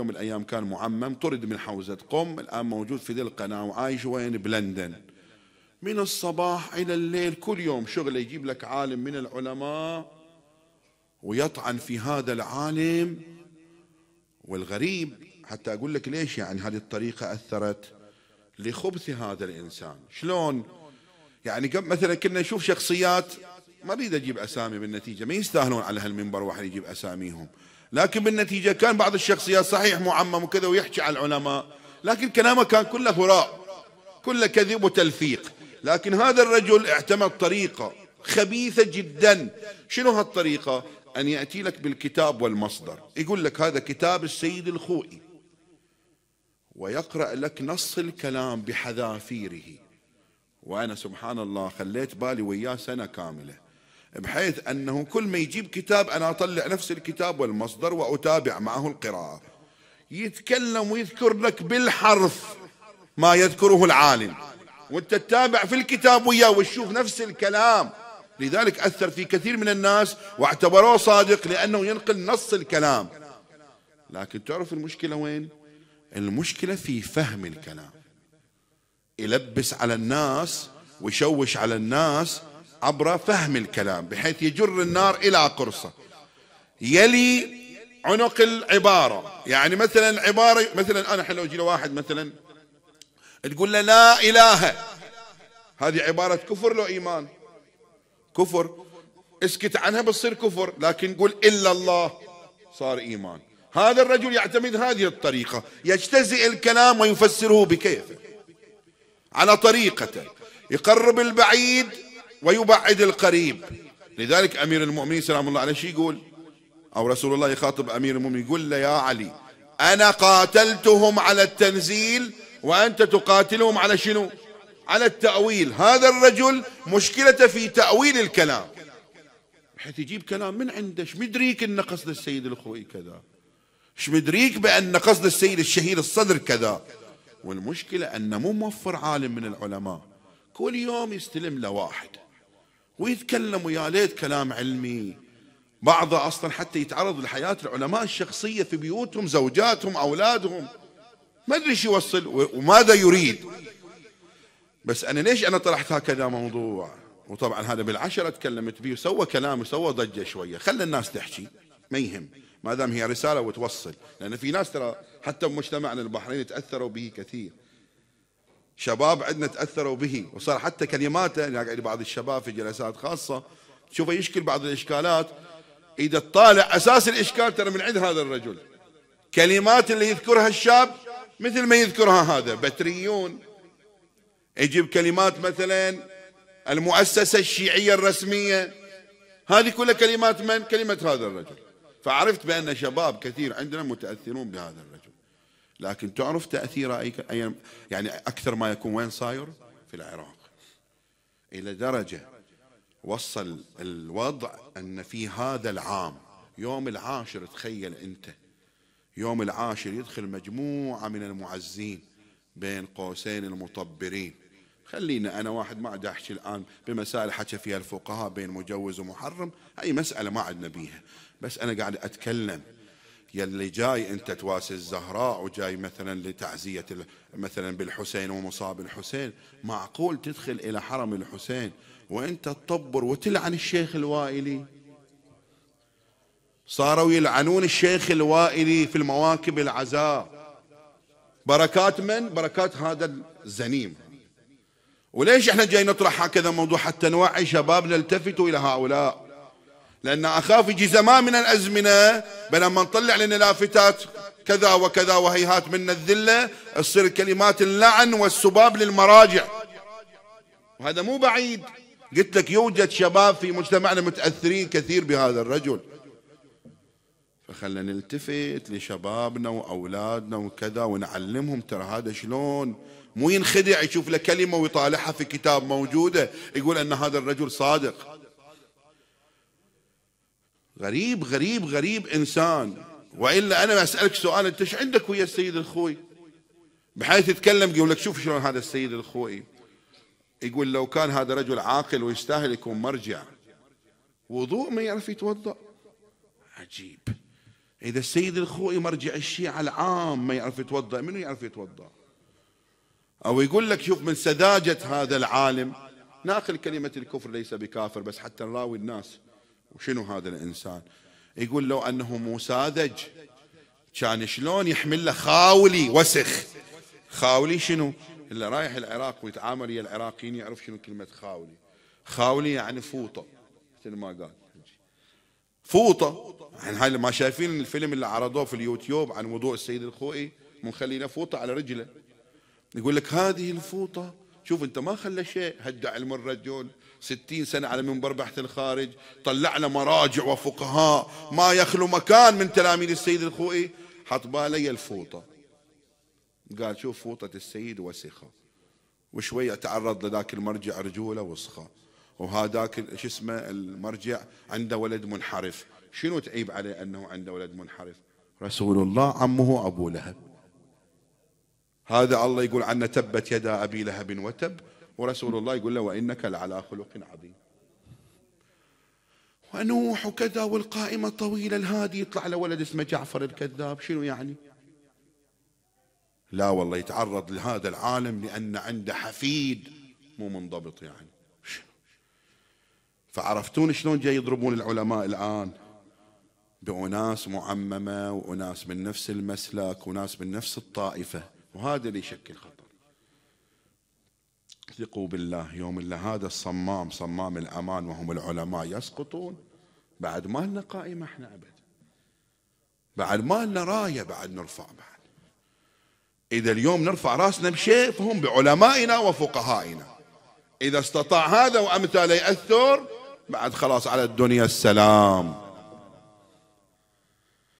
يوم من الأيام كان معمم طرد من حوزة قم الآن موجود في ذي القناة وعايش وين بلندن من الصباح إلى الليل كل يوم شغله يجيب لك عالم من العلماء ويطعن في هذا العالم والغريب حتى أقول لك ليش يعني هذه الطريقة أثرت لخبث هذا الإنسان شلون يعني مثلا كنا نشوف شخصيات ما اريد اجيب اسامي بالنتيجه ما يستاهلون على هالمنبر واحد يجيب اساميهم لكن بالنتيجة كان بعض الشخصيات صحيح معمم وكذا ويحكي على العلماء لكن كلامه كان كله هراء كله كذب وتلفيق لكن هذا الرجل اعتمد طريقة خبيثة جدا شنو هالطريقة أن يأتي لك بالكتاب والمصدر يقول لك هذا كتاب السيد الخوئي ويقرأ لك نص الكلام بحذافيره وأنا سبحان الله خليت بالي وياه سنة كاملة بحيث أنه كل ما يجيب كتاب أنا أطلع نفس الكتاب والمصدر وأتابع معه القراءة يتكلم ويذكر لك بالحرف ما يذكره العالم وانت تتابع في الكتاب وياه وتشوف نفس الكلام لذلك أثر في كثير من الناس واعتبروه صادق لأنه ينقل نص الكلام لكن تعرف المشكلة وين المشكلة في فهم الكلام يلبس على الناس ويشوش على الناس عبر فهم الكلام بحيث يجر النار إلى قرصة يلي عنق العبارة يعني مثلا عبارة مثلا أنا حلو أجي لواحد مثلا تقول له لا إله هذه عبارة كفر لو إيمان كفر اسكت عنها بتصير كفر لكن قل إلا الله صار إيمان هذا الرجل يعتمد هذه الطريقة يجتزئ الكلام ويفسره بكيفه على طريقته يقرب البعيد ويبعد القريب لذلك أمير المؤمنين سلام الله عليه شو يقول أو رسول الله يخاطب أمير المؤمنين يقول له يا علي أنا قاتلتهم على التنزيل وأنت تقاتلهم على شنو على التأويل هذا الرجل مشكلته في تأويل الكلام بحيث يجيب كلام من عنده ايش مدريك ان قصد السيد الخوي كذا ايش مدريك بان قصد السيد الشهير الصدر كذا والمشكله انه مو موفر عالم من العلماء كل يوم يستلم له واحد ويتكلم ويا ليت كلام علمي بعض اصلا حتى يتعرض لحياه العلماء الشخصيه في بيوتهم زوجاتهم اولادهم ما ادري شو يوصل وماذا يريد بس انا ليش انا طرحت هكذا موضوع وطبعا هذا بالعشره تكلمت به وسوى كلام وسوى ضجه شويه خلى الناس تحكي ما يهم ما دام هي رساله وتوصل لان في ناس ترى حتى بمجتمعنا البحرين تاثروا به كثير شباب عندنا تاثروا به وصار حتى كلماته يعني بعض الشباب في جلسات خاصه تشوفه يشكل بعض الاشكالات اذا تطالع اساس الاشكال ترى من عند هذا الرجل كلمات اللي يذكرها الشاب مثل ما يذكرها هذا بتريون يجيب كلمات مثلا المؤسسه الشيعيه الرسميه هذه كلها كلمات من؟ كلمه هذا الرجل فعرفت بان شباب كثير عندنا متاثرون بهذا الرجل لكن تعرف تأثيره أي يعني أكثر ما يكون وين صاير في العراق إلى درجة وصل الوضع أن في هذا العام يوم العاشر تخيل أنت يوم العاشر يدخل مجموعة من المعزين بين قوسين المطبرين خلينا أنا واحد ما عاد أحكي الآن بمسائل حكى فيها الفقهاء بين مجوز ومحرم هاي مسألة ما عدنا بيها بس أنا قاعد أتكلم يلي جاي انت تواسي الزهراء وجاي مثلا لتعزيه مثلا بالحسين ومصاب الحسين معقول تدخل الى حرم الحسين وانت تطبر وتلعن الشيخ الوائلي صاروا يلعنون الشيخ الوائلي في المواكب العزاء بركات من؟ بركات هذا الزنيم وليش احنا جاي نطرح هكذا موضوع حتى نوعي شبابنا التفتوا الى هؤلاء لأن أخاف يجي زمان من الأزمنة بل ما نطلع لنا لافتات كذا وكذا وهيهات من الذلة تصير كلمات اللعن والسباب للمراجع وهذا مو بعيد قلت لك يوجد شباب في مجتمعنا متأثرين كثير بهذا الرجل فخلنا نلتفت لشبابنا وأولادنا وكذا ونعلمهم ترى هذا شلون مو ينخدع يشوف له كلمة ويطالعها في كتاب موجودة يقول أن هذا الرجل صادق غريب غريب غريب انسان والا انا اسالك سؤال انت ايش عندك ويا السيد الخوي؟ بحيث يتكلم يقول لك شوف شلون هذا السيد الخوي يقول لو كان هذا رجل عاقل ويستاهل يكون مرجع وضوء ما يعرف يتوضا عجيب اذا السيد الخوئي مرجع الشيعه العام ما يعرف يتوضا منو يعرف يتوضا او يقول لك شوف من سذاجه هذا العالم ناقل كلمه الكفر ليس بكافر بس حتى نراوي الناس وشنو هذا الإنسان يقول لو أنه مساذج كان شلون يحمل له خاولي وسخ خاولي شنو اللي رايح العراق ويتعامل ويا العراقيين يعرف شنو كلمة خاولي خاولي يعني فوطة مثل ما قال فوطة يعني هاي ما شايفين الفيلم اللي عرضوه في اليوتيوب عن وضوء السيد الخوئي منخلينا فوطة على رجله يقول لك هذه الفوطة شوف انت ما خلى شيء هدع علم الرجل ستين سنة على منبر بحث الخارج طلعنا مراجع وفقهاء ما يخلو مكان من تلاميذ السيد الخوئي حط بالي الفوطة قال شوف فوطة السيد وسخة وشوية تعرض لذاك المرجع رجولة وسخة وهذاك شو اسمه المرجع عنده ولد منحرف شنو تعيب عليه أنه عنده ولد منحرف رسول الله عمه أبو لهب هذا الله يقول عنه تبت يدا أبي لهب وتب ورسول الله يقول له وإنك لعلى خلق عظيم ونوح وكذا والقائمة طويلة الهادي يطلع له ولد اسمه جعفر الكذاب شنو يعني لا والله يتعرض لهذا العالم لأن عنده حفيد مو منضبط يعني فعرفتون شلون جاي يضربون العلماء الآن بأناس معممة وأناس من نفس المسلك وناس من نفس الطائفة وهذا اللي يشكل خطر اثقوا بالله يوم اللي هذا الصمام صمام الأمان وهم العلماء يسقطون بعد ما لنا قائمة احنا أبد بعد ما لنا راية بعد نرفع بعد إذا اليوم نرفع راسنا بشيء فهم بعلمائنا وفقهائنا إذا استطاع هذا وأمثاله يأثر بعد خلاص على الدنيا السلام